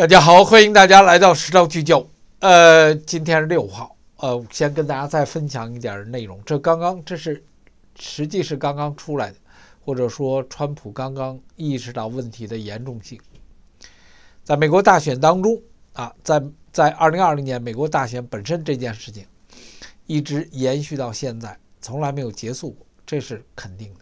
大家好，欢迎大家来到时昭聚焦。呃，今天是六号。呃，先跟大家再分享一点内容。这刚刚，这是实际是刚刚出来的，或者说川普刚刚意识到问题的严重性。在美国大选当中啊，在在二零二零年美国大选本身这件事情，一直延续到现在，从来没有结束过，这是肯定的。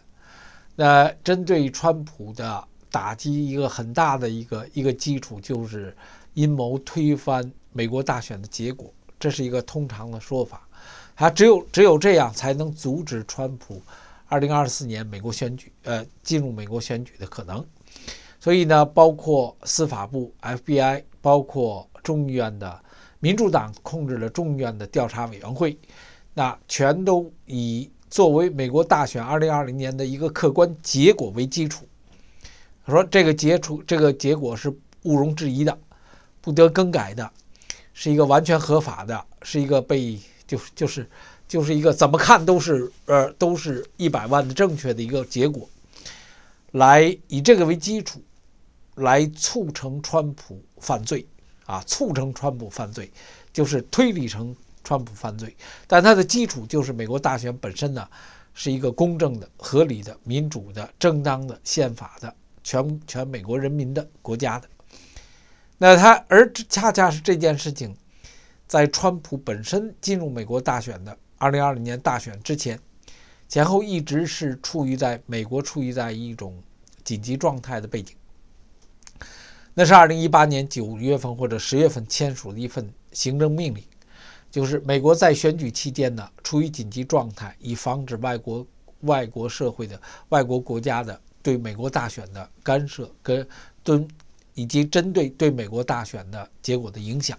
那针对川普的。打击一个很大的一个一个基础，就是阴谋推翻美国大选的结果，这是一个通常的说法。啊，只有只有这样才能阻止川普二零二四年美国选举，呃，进入美国选举的可能。所以呢，包括司法部、FBI，包括众议院的民主党控制了众议院的调查委员会，那全都以作为美国大选二零二零年的一个客观结果为基础。说这个结出这个结果是毋容置疑的，不得更改的，是一个完全合法的，是一个被就是就是就是一个怎么看都是呃都是一百万的正确的一个结果，来以这个为基础，来促成川普犯罪啊，促成川普犯罪，就是推理成川普犯罪，但它的基础就是美国大选本身呢，是一个公正的、合理的、民主的、正当的、宪法的。全全美国人民的国家的，那他而这恰恰是这件事情，在川普本身进入美国大选的2020年大选之前，前后一直是处于在美国处于在一种紧急状态的背景。那是2018年9月份或者10月份签署的一份行政命令，就是美国在选举期间呢处于紧急状态，以防止外国外国社会的外国国家的。对美国大选的干涉跟对以及针对对美国大选的结果的影响，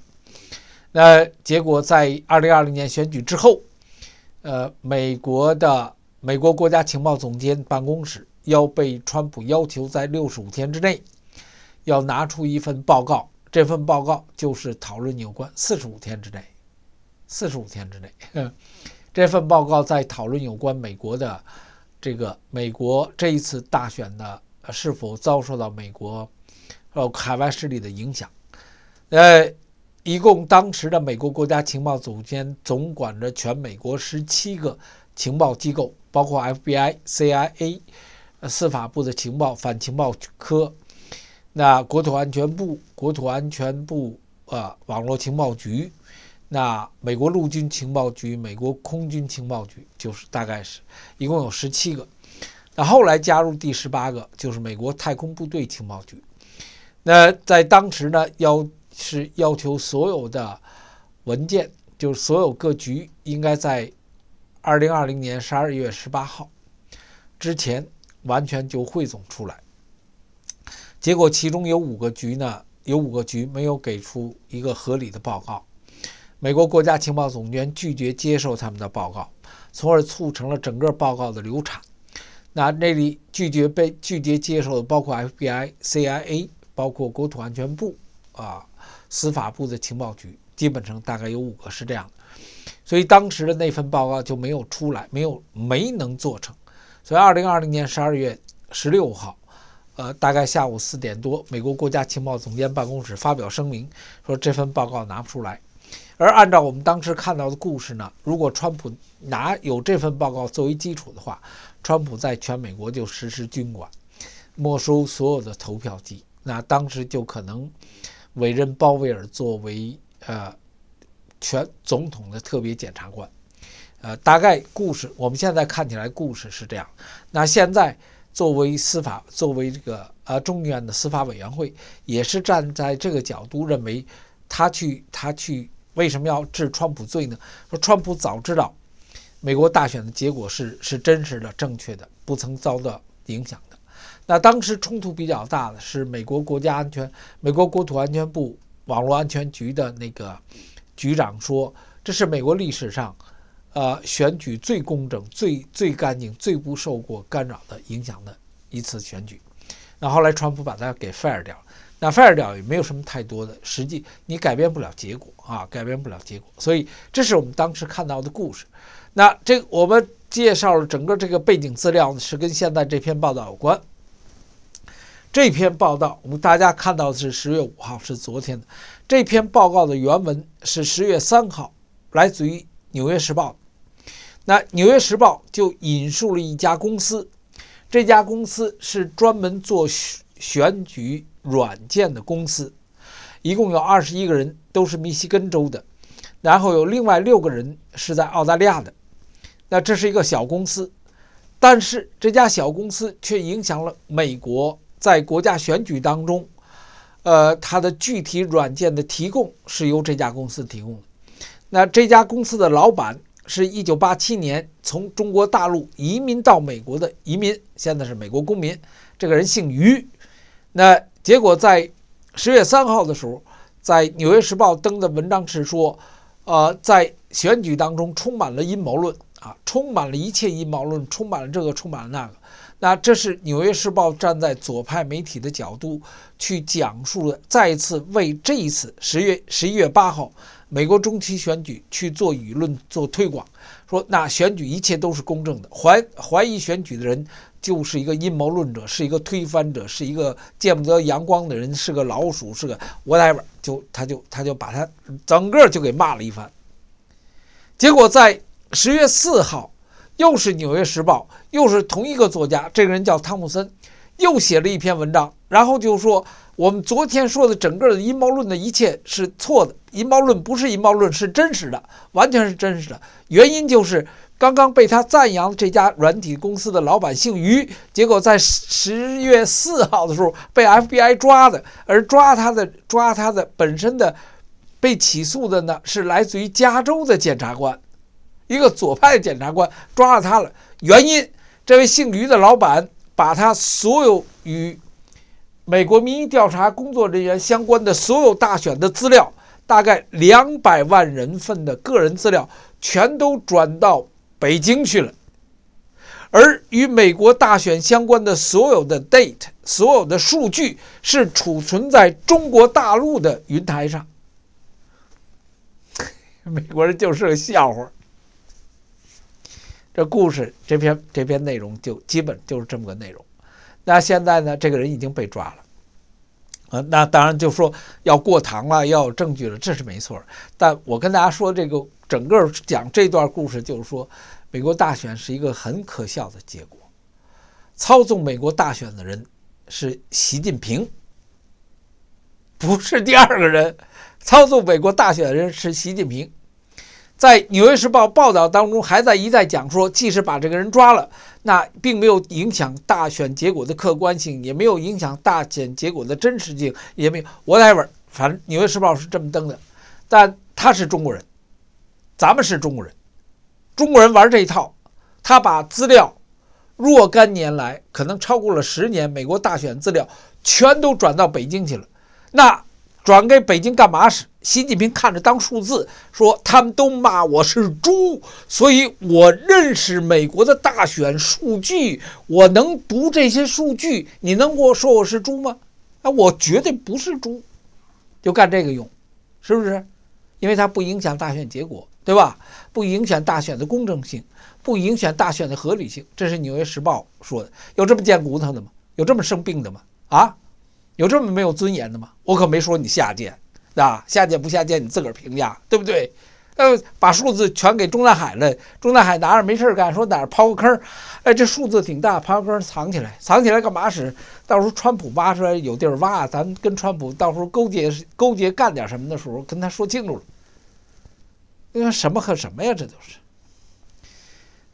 那结果在二零二零年选举之后，呃，美国的美国国家情报总监办公室要被川普要求在六十五天之内要拿出一份报告，这份报告就是讨论有关四十五天之内，四十五天之内 这份报告在讨论有关美国的。这个美国这一次大选呢，是否遭受到美国，呃，海外势力的影响？呃，一共当时的美国国家情报总监总管着全美国十七个情报机构，包括 FBI、CIA、司法部的情报反情报科，那国土安全部、国土安全部啊，网络情报局。那美国陆军情报局、美国空军情报局就是大概是一共有十七个，那后来加入第十八个就是美国太空部队情报局。那在当时呢，要是要求所有的文件，就是所有各局应该在二零二零年十二月十八号之前完全就汇总出来。结果其中有五个局呢，有五个局没有给出一个合理的报告。美国国家情报总监拒绝接受他们的报告，从而促成了整个报告的流产。那那里拒绝被拒绝接受的，包括 FBI、CIA，包括国土安全部啊、司法部的情报局，基本上大概有五个是这样的。所以当时的那份报告就没有出来，没有没能做成。所以二零二零年十二月十六号，呃，大概下午四点多，美国国家情报总监办公室发表声明说，这份报告拿不出来。而按照我们当时看到的故事呢，如果川普拿有这份报告作为基础的话，川普在全美国就实施军管，没收所有的投票机。那当时就可能委任鲍威尔作为呃全总统的特别检察官。呃，大概故事我们现在看起来故事是这样。那现在作为司法，作为这个呃众议院的司法委员会，也是站在这个角度认为他去他去。为什么要治川普罪呢？说川普早知道美国大选的结果是是真实的、正确的，不曾遭到影响的。那当时冲突比较大的是美国国家安全、美国国土安全部网络安全局的那个局长说，这是美国历史上，呃，选举最公正、最最干净、最不受过干扰的影响的一次选举。那后来川普把它给 fire 掉了。那 f i r 也没有什么太多的，实际你改变不了结果啊，改变不了结果，所以这是我们当时看到的故事。那这我们介绍了整个这个背景资料呢，是跟现在这篇报道有关。这篇报道我们大家看到的是十月五号，是昨天的这篇报告的原文是十月三号，来自于《纽约时报》。那《纽约时报》就引述了一家公司，这家公司是专门做选举。软件的公司，一共有二十一个人，都是密西根州的，然后有另外六个人是在澳大利亚的。那这是一个小公司，但是这家小公司却影响了美国在国家选举当中，呃，它的具体软件的提供是由这家公司提供的。那这家公司的老板是一九八七年从中国大陆移民到美国的移民，现在是美国公民。这个人姓于，那。结果在十月三号的时候，在《纽约时报》登的文章是说，呃，在选举当中充满了阴谋论啊，充满了一切阴谋论，充满了这个，充满了那个。那这是《纽约时报》站在左派媒体的角度去讲述的，再一次为这一次十月十一月八号美国中期选举去做舆论做推广，说那选举一切都是公正的，怀怀疑选举的人。就是一个阴谋论者，是一个推翻者，是一个见不得阳光的人，是个老鼠，是个 whatever。就他就他就把他整个就给骂了一番。结果在十月四号，又是《纽约时报》，又是同一个作家，这个人叫汤姆森，又写了一篇文章，然后就说我们昨天说的整个的阴谋论的一切是错的，阴谋论不是阴谋论，是真实的，完全是真实的。原因就是。刚刚被他赞扬的这家软体公司的老板姓于，结果在十月四号的时候被 FBI 抓的，而抓他的抓他的本身的被起诉的呢是来自于加州的检察官，一个左派检察官抓了他了。原因，这位姓于的老板把他所有与美国民意调查工作人员相关的所有大选的资料，大概两百万人份的个人资料，全都转到。北京去了，而与美国大选相关的所有的 date，所有的数据是储存在中国大陆的云台上。美国人就是个笑话。这故事这篇这篇内容就基本就是这么个内容。那现在呢，这个人已经被抓了。啊，那当然就说要过堂了，要有证据了，这是没错。但我跟大家说，这个整个讲这段故事，就是说，美国大选是一个很可笑的结果。操纵美国大选的人是习近平，不是第二个人。操纵美国大选的人是习近平。在《纽约时报》报道当中，还在一再讲说，即使把这个人抓了，那并没有影响大选结果的客观性，也没有影响大选结果的真实性，也没有。whatever，反正《纽约时报》是这么登的。但他是中国人，咱们是中国人，中国人玩这一套，他把资料若干年来，可能超过了十年，美国大选资料全都转到北京去了，那。转给北京干嘛使？习近平看着当数字说：“他们都骂我是猪，所以我认识美国的大选数据，我能读这些数据。你能给我说我是猪吗？啊，我绝对不是猪，就干这个用，是不是？因为它不影响大选结果，对吧？不影响大选的公正性，不影响大选的合理性。这是《纽约时报》说的，有这么贱骨头的吗？有这么生病的吗？啊？”有这么没有尊严的吗？我可没说你下贱，啊，下贱不下贱你自个儿评价，对不对？呃，把数字全给中南海了，中南海拿着没事干，说哪儿刨个坑，哎，这数字挺大，刨个坑藏起来，藏起来干嘛使？到时候川普挖出来有地儿挖，咱跟川普到时候勾结勾结干点什么的时候跟他说清楚了。为什么和什么呀？这都是。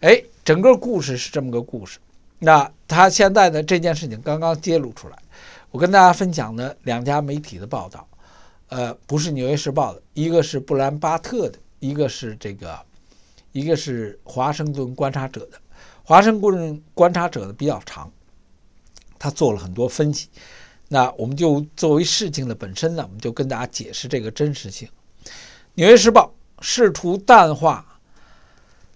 哎，整个故事是这么个故事，那他现在呢这件事情刚刚揭露出来。我跟大家分享的两家媒体的报道，呃，不是《纽约时报》的，一个是布兰巴特的，一个是这个，一个是《华盛顿观察者》的，《华盛顿观察者》的比较长，他做了很多分析。那我们就作为事情的本身呢，我们就跟大家解释这个真实性。《纽约时报》试图淡化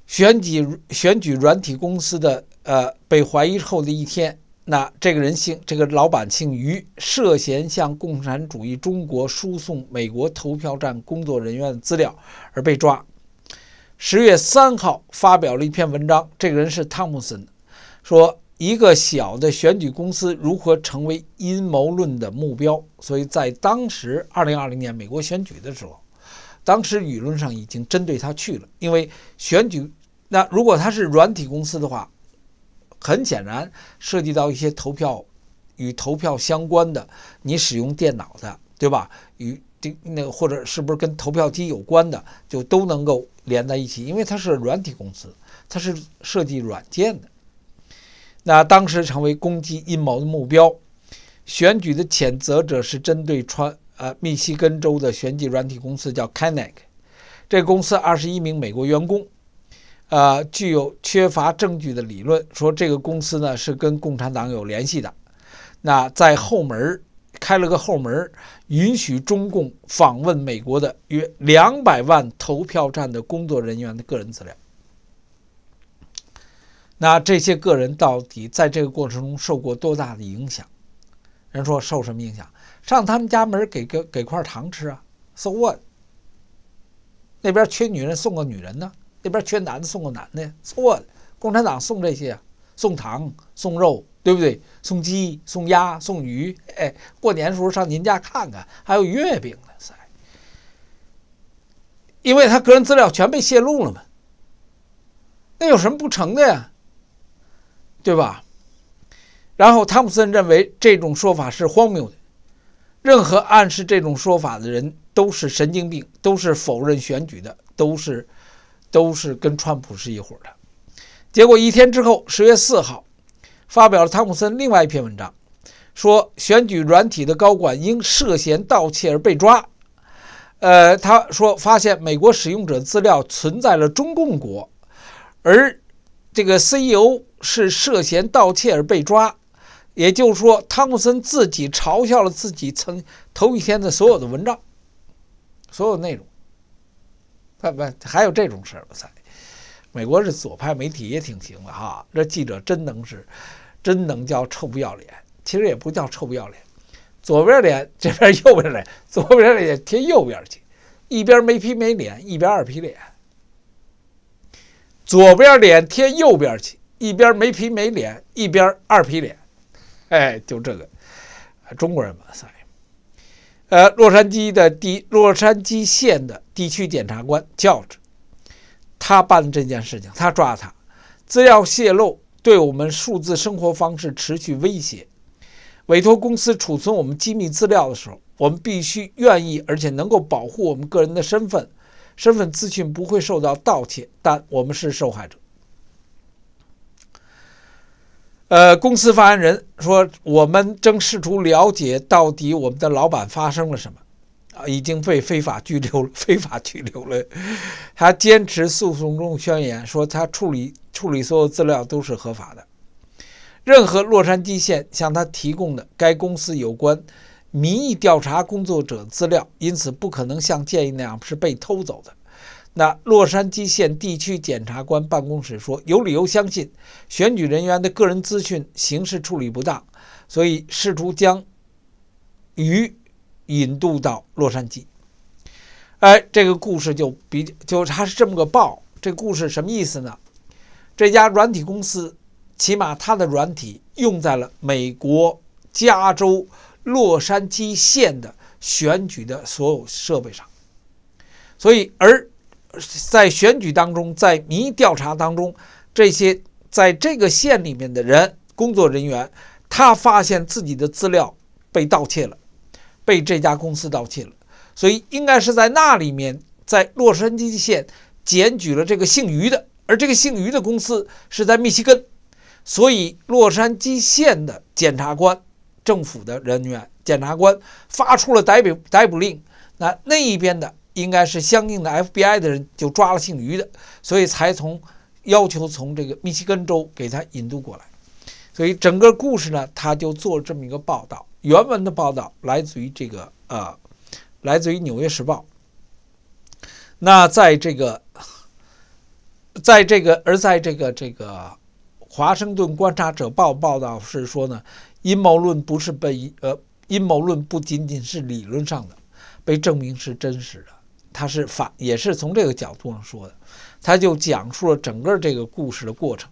选举选举软体公司的呃被怀疑后的一天。那这个人姓这个老板姓于，涉嫌向共产主义中国输送美国投票站工作人员的资料而被抓。十月三号发表了一篇文章，这个人是汤姆森，说一个小的选举公司如何成为阴谋论的目标。所以在当时二零二零年美国选举的时候，当时舆论上已经针对他去了，因为选举那如果他是软体公司的话。很显然，涉及到一些投票与投票相关的，你使用电脑的，对吧？与这那个或者是不是跟投票机有关的，就都能够连在一起，因为它是软体公司，它是设计软件的。那当时成为攻击阴谋的目标，选举的谴责者是针对川呃密西根州的选举软体公司叫 k i n i k 这公司二十一名美国员工。呃，具有缺乏证据的理论说，这个公司呢是跟共产党有联系的。那在后门开了个后门，允许中共访问美国的约两百万投票站的工作人员的个人资料。那这些个人到底在这个过程中受过多大的影响？人说受什么影响？上他们家门给个给块糖吃啊？s o what？那边缺女人，送个女人呢？那边缺男的送个男的，错了。共产党送这些，送糖、送肉，对不对？送鸡、送鸭、送鱼。哎，过年的时候上您家看看，还有月饼呢，塞。因为他个人资料全被泄露了嘛，那有什么不成的呀？对吧？然后汤普森认为这种说法是荒谬的，任何暗示这种说法的人都是神经病，都是否认选举的，都是。都是跟川普是一伙的，结果一天之后，十月四号，发表了汤普森另外一篇文章，说选举软体的高管因涉嫌盗窃而被抓。呃，他说发现美国使用者资料存在了中共国，而这个 CEO 是涉嫌盗窃而被抓。也就是说，汤普森自己嘲笑了自己曾头一天的所有的文章，所有内容。不不，还有这种事儿吧？塞，美国是左派媒体也挺行的哈，这记者真能是，真能叫臭不要脸。其实也不叫臭不要脸，左边脸这边右边脸，左边脸贴右边去，一边没皮没脸，一边二皮脸。左边脸贴右边去，一边没皮没脸，一边二皮脸。哎，就这个，中国人嘛，塞。呃，洛杉矶的地，洛杉矶县的地区检察官叫着，他办的这件事情，他抓他，资料泄露对我们数字生活方式持续威胁。委托公司储存我们机密资料的时候，我们必须愿意而且能够保护我们个人的身份，身份资讯不会受到盗窃，但我们是受害者。呃，公司发言人说：“我们正试图了解到底我们的老板发生了什么，啊，已经被非法拘留了。非法拘留了。他坚持诉讼中宣言说，他处理处理所有资料都是合法的。任何洛杉矶县向他提供的该公司有关民意调查工作者资料，因此不可能像建议那样是被偷走的。”那洛杉矶县地区检察官办公室说，有理由相信选举人员的个人资讯刑事处理不当，所以试图将鱼引渡到洛杉矶。哎，这个故事就比就它是这么个报，这故事什么意思呢？这家软体公司起码它的软体用在了美国加州洛杉矶县的选举的所有设备上，所以而。在选举当中，在民意调查当中，这些在这个县里面的人工作人员，他发现自己的资料被盗窃了，被这家公司盗窃了，所以应该是在那里面，在洛杉矶县检举了这个姓于的，而这个姓于的公司是在密西根，所以洛杉矶县的检察官政府的人员检察官发出了逮捕逮捕令，那那一边的。应该是相应的 FBI 的人就抓了姓于的，所以才从要求从这个密歇根州给他引渡过来。所以整个故事呢，他就做这么一个报道，原文的报道来自于这个呃，来自于《纽约时报》。那在这个，在这个而在这个这个《华盛顿观察者报》报道是说呢，阴谋论不是被呃，阴谋论不仅仅是理论上的，被证明是真实的。他是反，也是从这个角度上说的，他就讲述了整个这个故事的过程。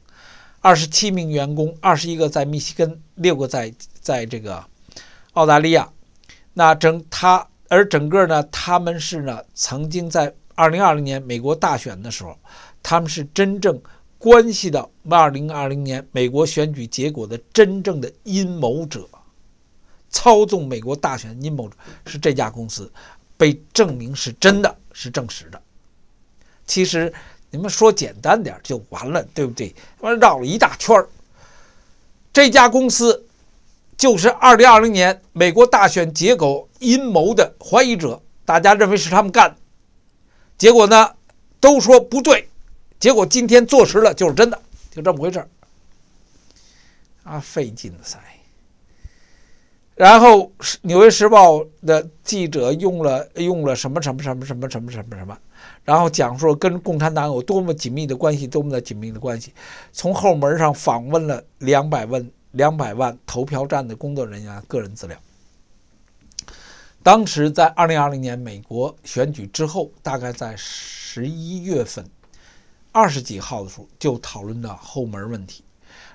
二十七名员工，二十一个在密西根，六个在在这个澳大利亚。那整他而整个呢，他们是呢，曾经在二零二零年美国大选的时候，他们是真正关系到二零二零年美国选举结果的真正的阴谋者，操纵美国大选阴谋者是这家公司。被证明是真的是证实的，其实你们说简单点就完了，对不对？绕了一大圈这家公司就是二零二零年美国大选结果阴谋的怀疑者，大家认为是他们干的，结果呢都说不对，结果今天坐实了就是真的，就这么回事啊，费劲的噻。然后，纽约时报的记者用了用了什么什么什么什么什么什么什么，然后讲述跟共产党有多么紧密的关系，多么的紧密的关系，从后门上访问了两百万两百万投票站的工作人员个人资料。当时在二零二零年美国选举之后，大概在十一月份二十几号的时候，就讨论到后门问题。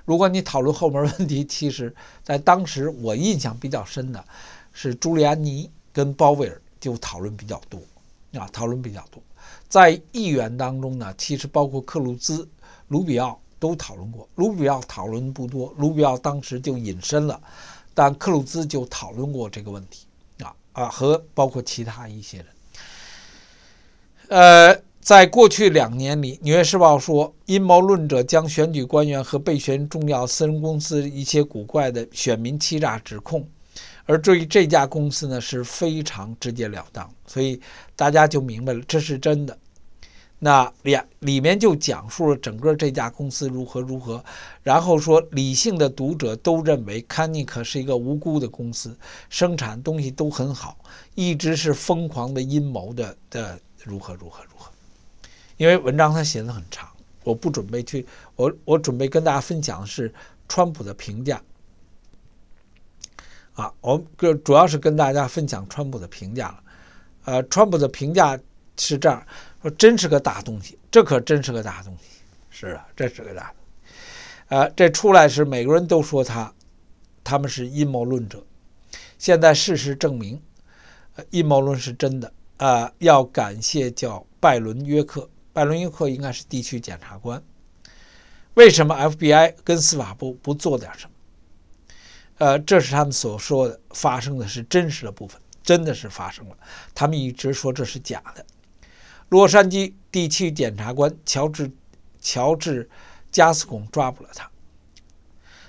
如果你讨论后门问题，其实，在当时我印象比较深的，是朱利安尼跟鲍威尔就讨论比较多，啊，讨论比较多。在议员当中呢，其实包括克鲁兹、卢比奥都讨论过。卢比奥讨论不多，卢比奥当时就隐身了，但克鲁兹就讨论过这个问题，啊啊，和包括其他一些人，呃。在过去两年里，《纽约时报》说，阴谋论者将选举官员和被选重要私人公司一些古怪的选民欺诈指控，而至于这家公司呢，是非常直截了当，所以大家就明白了这是真的。那里里面就讲述了整个这家公司如何如何，然后说理性的读者都认为康 a n k 是一个无辜的公司，生产东西都很好，一直是疯狂的阴谋的的如何如何如何。因为文章他写的很长，我不准备去，我我准备跟大家分享的是川普的评价，啊，我们主要是跟大家分享川普的评价了，呃，川普的评价是这样说，真是个大东西，这可真是个大东西，是啊，这是个大的，呃，这出来是美国人都说他，他们是阴谋论者，现在事实证明，阴谋论是真的，啊，要感谢叫拜伦约克。拜伦·约克应该是地区检察官，为什么 FBI 跟司法部不做点什么？呃，这是他们所说的发生的是真实的部分，真的是发生了。他们一直说这是假的。洛杉矶地区检察官乔治乔治加斯孔抓捕了他。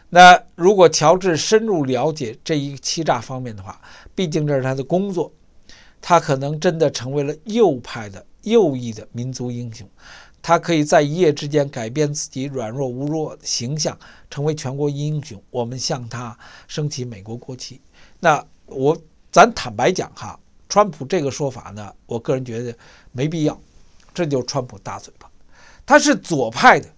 那如果乔治深入了解这一欺诈方面的话，毕竟这是他的工作，他可能真的成为了右派的。右翼的民族英雄，他可以在一夜之间改变自己软弱无弱的形象，成为全国英雄。我们向他升起美国国旗。那我咱坦白讲哈，川普这个说法呢，我个人觉得没必要。这就川普大嘴巴，他是左派的，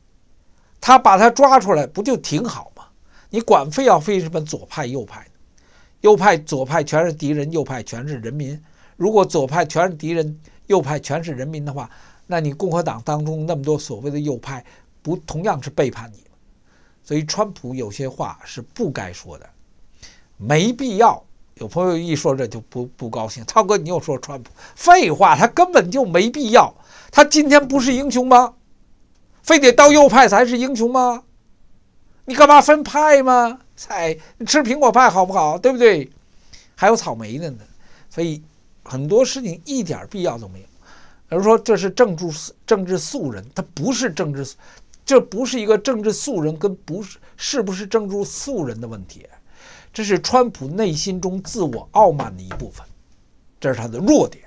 他把他抓出来不就挺好吗？你管非要非什么左派右派右派左派全是敌人，右派全是人民。如果左派全是敌人。右派全是人民的话，那你共和党当中那么多所谓的右派，不同样是背叛你？所以川普有些话是不该说的，没必要。有朋友一说这就不不高兴，涛哥你又说川普，废话，他根本就没必要。他今天不是英雄吗？非得到右派才是英雄吗？你干嘛分派吗？菜，吃苹果派好不好？对不对？还有草莓的呢。所以。很多事情一点必要都没有。有人说这是政治政治素人，他不是政治，这不是一个政治素人跟不是是不是政治素人的问题，这是川普内心中自我傲慢的一部分，这是他的弱点。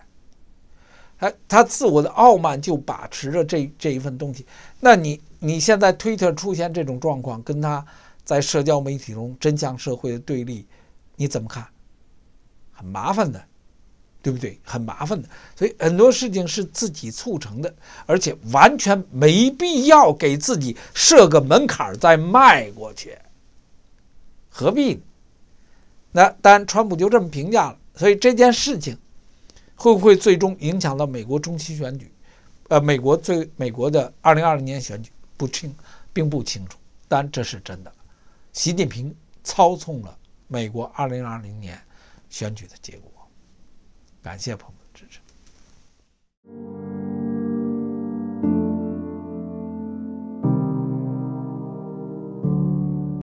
哎，他自我的傲慢就把持着这这一份东西。那你你现在推特出现这种状况，跟他在社交媒体中真相社会的对立，你怎么看？很麻烦的。对不对？很麻烦的，所以很多事情是自己促成的，而且完全没必要给自己设个门槛再迈过去，何必？呢？那当然，川普就这么评价了。所以这件事情会不会最终影响到美国中期选举？呃，美国最美国的二零二零年选举不清，并不清楚。但这是真的，习近平操纵了美国二零二零年选举的结果。感谢朋友们的支持。